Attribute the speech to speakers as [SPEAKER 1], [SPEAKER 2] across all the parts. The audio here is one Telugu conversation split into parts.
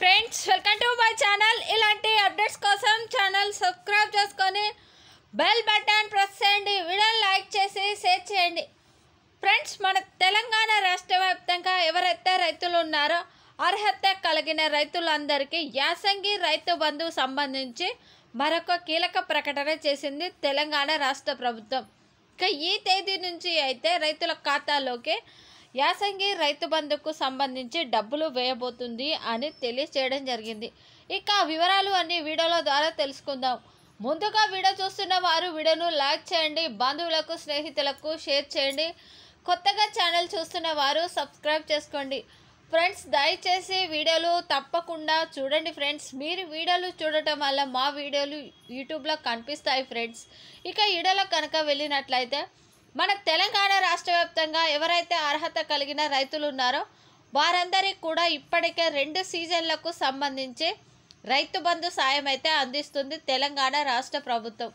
[SPEAKER 1] friends welcome to my channel ఇలాంటి అప్డేట్స్ కోసం ఛానల్ సబ్స్క్రైబ్ చేసుకొని బెల్ బటన్ ప్రెస్ చేయండి వీడియోని లైక్ చేసి షేర్ చేయండి ఫ్రెండ్స్ మన తెలంగాణ రాష్ట్ర వ్యాప్తంగా ఎవరైతే రైతులు ఉన్నారో అర్హత కలిగిన రైతులందరికీ యాసంగి రైతు బంధువు సంబంధించి మరొక కీలక ప్రకటన చేసింది తెలంగాణ రాష్ట్ర ప్రభుత్వం ఇక ఈ తేదీ నుంచి అయితే రైతుల ఖాతాలోకి యాసంగి రైతు బంధుకు సంబంధించి డబ్బులు వేయబోతుంది అని తెలియచేయడం జరిగింది ఇక వివరాలు అన్ని వీడియోల ద్వారా తెలుసుకుందాం ముందుగా వీడియో చూస్తున్న వారు వీడియోను లైక్ చేయండి బంధువులకు స్నేహితులకు షేర్ చేయండి కొత్తగా ఛానల్ చూస్తున్న వారు సబ్స్క్రైబ్ చేసుకోండి ఫ్రెండ్స్ దయచేసి వీడియోలు తప్పకుండా చూడండి ఫ్రెండ్స్ మీరు వీడియోలు చూడటం వల్ల మా వీడియోలు యూట్యూబ్లో కనిపిస్తాయి ఫ్రెండ్స్ ఇక వీడియోలో కనుక వెళ్ళినట్లయితే మన తెలంగాణ రాష్ట్ర వ్యాప్తంగా ఎవరైతే అర్హత కలిగిన రైతులు ఉన్నారో వారందరికీ కూడా ఇప్పటికే రెండు సీజన్లకు సంబంధించి రైతు బంధు సాయం అయితే అందిస్తుంది తెలంగాణ రాష్ట్ర ప్రభుత్వం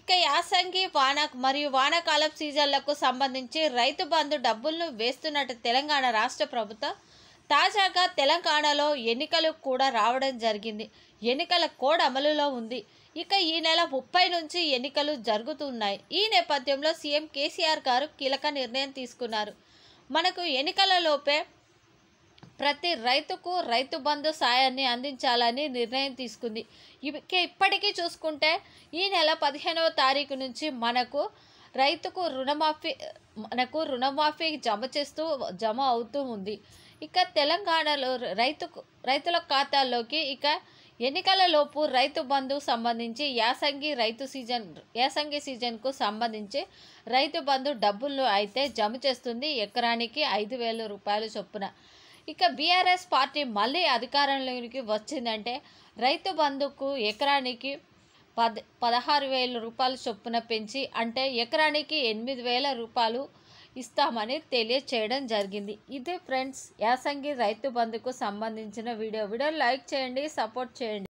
[SPEAKER 1] ఇక యాసంగి వాన మరియు వానాకాలం సీజన్లకు సంబంధించి రైతు బంధు డబ్బులను వేస్తున్నట్టు తెలంగాణ రాష్ట్ర ప్రభుత్వం తాజాగా తెలంగాణలో ఎన్నికలు కూడా రావడం జరిగింది ఎన్నికల కోడ్ అమలులో ఉంది ఇక ఈ నెల ముప్పై నుంచి ఎన్నికలు జరుగుతున్నాయి ఈ నేపథ్యంలో సీఎం కేసీఆర్ గారు కీలక నిర్ణయం తీసుకున్నారు మనకు ఎన్నికలలోపే ప్రతి రైతుకు రైతు బంధు సాయాన్ని అందించాలని నిర్ణయం తీసుకుంది ఇక ఇప్పటికీ చూసుకుంటే ఈ నెల పదిహేనవ తారీఖు నుంచి మనకు రైతుకు రుణమాఫీ మనకు రుణమాఫీ జమ చేస్తూ జమ అవుతూ ఉంది ఇక తెలంగాణలో రైతుకు రైతుల ఖాతాల్లోకి ఇక ఎన్నికలలోపు రైతు బంధు సంబంధించి యాసంగి రైతు సీజన్ యాసంగి సీజన్కు సంబంధించి రైతు బంధు డబ్బులు అయితే జమ చేస్తుంది ఎకరానికి ఐదు వేల రూపాయలు చొప్పున ఇక బీఆర్ఎస్ పార్టీ మళ్ళీ అధికారంలోకి వచ్చిందంటే రైతు బంధుకు ఎకరానికి పద్ పదహారు వేల రూపాయలు చొప్పున పెంచి అంటే ఎకరానికి ఎనిమిది వేల రూపాయలు ఇస్తామని తెలియచేయడం జరిగింది ఇదే ఫ్రెండ్స్ యాసంగి రైతు బంధుకు సంబంధించిన వీడియో వీడియో లైక్ చేయండి సపోర్ట్ చేయండి